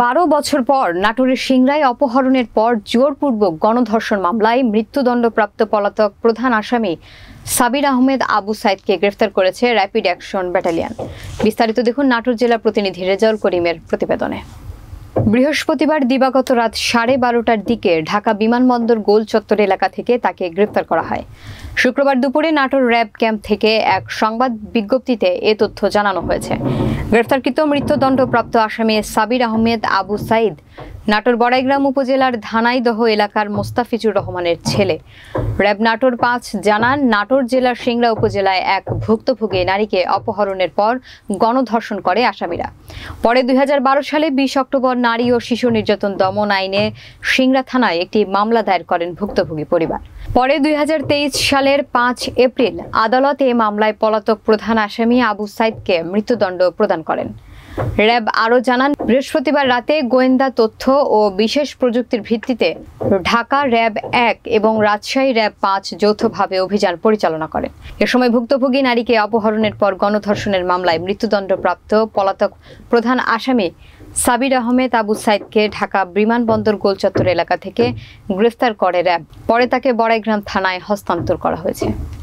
বারো বছর পর নাটোরের সিংরায় অপহরণের পর জোরপূর্বক গণধর্ষণ মামলায় মৃত্যুদণ্ডপ্রাপ্ত পলাতক প্রধান আসামি সাবির আহমেদ আবু সাইদকে গ্রেফতার করেছে র্যাপিড অ্যাকশন ব্যাটালিয়ান বিস্তারিত দেখুন নাটোর জেলা প্রতিনিধি রেজাউল করিমের প্রতিবেদনে বৃহস্পতিবার দিবাগত রাত সাড়ে বারোটার দিকে ঢাকা বিমানবন্দর গোল চত্বর এলাকা থেকে তাকে গ্রেপ্তার করা হয় শুক্রবার দুপুরে নাটোর র্যাব ক্যাম্প থেকে এক সংবাদ বিজ্ঞপ্তিতে এ তথ্য জানানো হয়েছে গ্রেফতারকৃত মৃত্যুদণ্ডপ্রাপ্ত আসামি সাবির আহমেদ আবু সাইদ নাটোর বড়াইগ্রাম উপজেলার ধানাইদহ এলাকার মোস্তাফিজুর রহমানের ছেলে র্যাব নাটোর পাঁচ জানান নাটোর জেলার সিংড়া উপজেলায় এক ভুক্তভোগী নারীকে অপহরণের পর গণধর্ষণ করে আসামিরা পরে দুই সালে বিশ অক্টোবর নারী ও শিশু নির্যাতন দমন আইনে সিংড়া থানায় একটি মামলা দায়ের করেন ভুক্তভোগী পরিবার পরে দুই সালের পাঁচ এপ্রিল আদালত এ মামলায় পলাতক প্রধান আসামি আবু সাইদকে মৃত্যুদণ্ড প্রদান করেন র্যাব আরও জানান বৃহস্পতিবার রাতে গোয়েন্দা তথ্য ও বিশেষ প্রযুক্তির ভিত্তিতে ঢাকা র্যাব এক এবং রাজশাহী র্যাব পাঁচ যৌথভাবে অভিযান পরিচালনা করে এ সময় ভুক্তভোগী নারীকে অপহরণের পর গণধর্ষণের মামলায় মৃত্যুদণ্ডপ্রাপ্ত পলাতক প্রধান আসামি সাবির আহমেদ আবু সাইদকে ঢাকা বিমানবন্দর গোলচত্বর এলাকা থেকে গ্রেফতার করে র্যাব পরে তাকে বড়াইগ্রাম থানায় হস্তান্তর করা হয়েছে